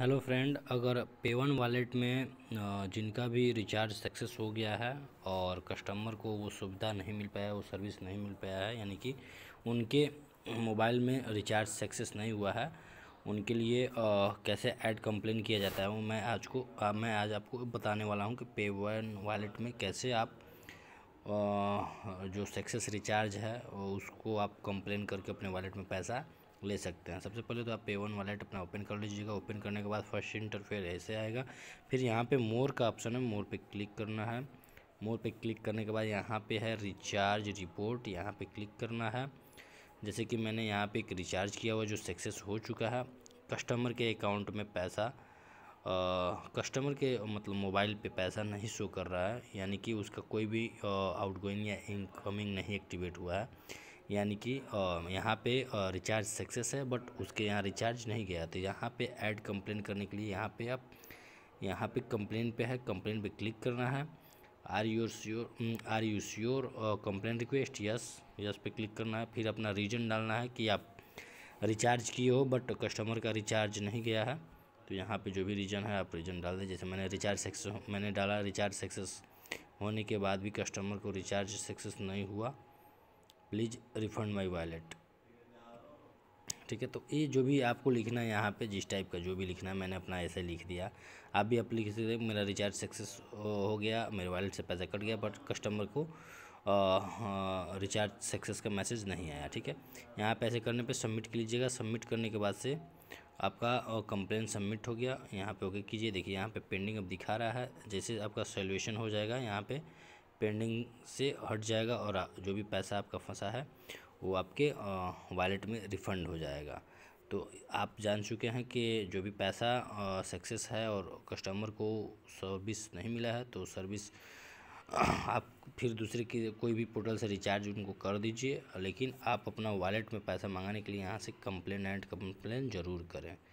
hello friend अगर पेवन wallet में जिनका भी रिचार्ज सक्सेस हो गया है और कस्टमर को वो सुविधा नहीं मिल पाया वो सर्विस नहीं मिल पाया है यानी कि उनके मोबाइल में रिचार्ज सक्सेस नहीं हुआ है उनके लिए आ, कैसे ऐड कंप्लेन किया जाता है वो मैं आज को आ, मैं आज आपको बताने वाला हूँ कि पेवन वॉलेट में कैसे आप आ, जो सक्सेस रिचार्ज है उसको आप कंप्लेन करके अपने वॉलेट में पैसा ले सकते हैं सबसे पहले तो आप पे वन वॉलेट अपना ओपन कर लीजिएगा ओपन करने के बाद फर्स्ट इंटरफेयर ऐसे आएगा फिर यहाँ पे मोर का ऑप्शन है मोर पे क्लिक करना है मोर पे क्लिक करने के बाद यहाँ पे है रिचार्ज रिपोर्ट यहाँ पे क्लिक करना है जैसे कि मैंने यहाँ पे एक रिचार्ज किया हुआ जो सक्सेस हो चुका है कस्टमर के अकाउंट में पैसा कस्टमर के मतलब मोबाइल पे पैसा नहीं शो कर रहा है यानी कि उसका कोई भी आउटगोइंग या इनकमिंग नहीं एक्टिवेट हुआ है यानी कि यहाँ पे रिचार्ज सक्सेस है बट उसके यहाँ रिचार्ज नहीं गया तो यहाँ पे ऐड कंप्लेन करने के लिए यहाँ पे आप यहाँ पे कंप्लेन पे है कंप्लेन पे क्लिक करना है are you sure are you sure complain request yes yes पे क्लिक करना है फिर अपना रीजन डालना है कि आप रिचार्ज किए हो बट कस्टमर का रिचार्ज नहीं गया है तो यहाँ पे जो भी रीजन है आप रीजन डाल दें जैसे मैंने रिचार्ज सक्सेस मैंने डाला रिचार्ज सक्सेस होने के बाद भी कस्टमर को रिचार्ज सक्सेस नहीं हुआ प्लीज़ रिफ़ंड माई वॉलेट ठीक है तो ये जो भी आपको लिखना है यहाँ पे जिस टाइप का जो भी लिखना है मैंने अपना ऐसे लिख दिया आप भी आप लिख सकते मेरा रिचार्ज सक्सेस हो गया मेरे वॉलेट से पैसा कट गया बट कस्टमर को आ, आ, रिचार्ज सक्सेस का मैसेज नहीं आया ठीक है यहाँ पैसे ऐसे करने पे सबमिट कर लीजिएगा सबमिट करने के बाद से आपका कंप्लेन सबमिट हो गया यहाँ पे ओके कीजिए देखिए यहाँ पे पेंडिंग अब दिखा रहा है जैसे आपका सोल्यूशन हो जाएगा यहाँ पे पेंडिंग से हट जाएगा और जो भी पैसा आपका फंसा है वो आपके वॉलेट में रिफ़ंड हो जाएगा तो आप जान चुके हैं कि जो भी पैसा सक्सेस है और कस्टमर को सर्विस नहीं मिला है तो सर्विस आप फिर दूसरे की कोई भी पोर्टल से रिचार्ज उनको कर दीजिए लेकिन आप अपना वॉलेट में पैसा मंगाने के लिए यहाँ से कंप्लेन एंड कंप्लेन ज़रूर करें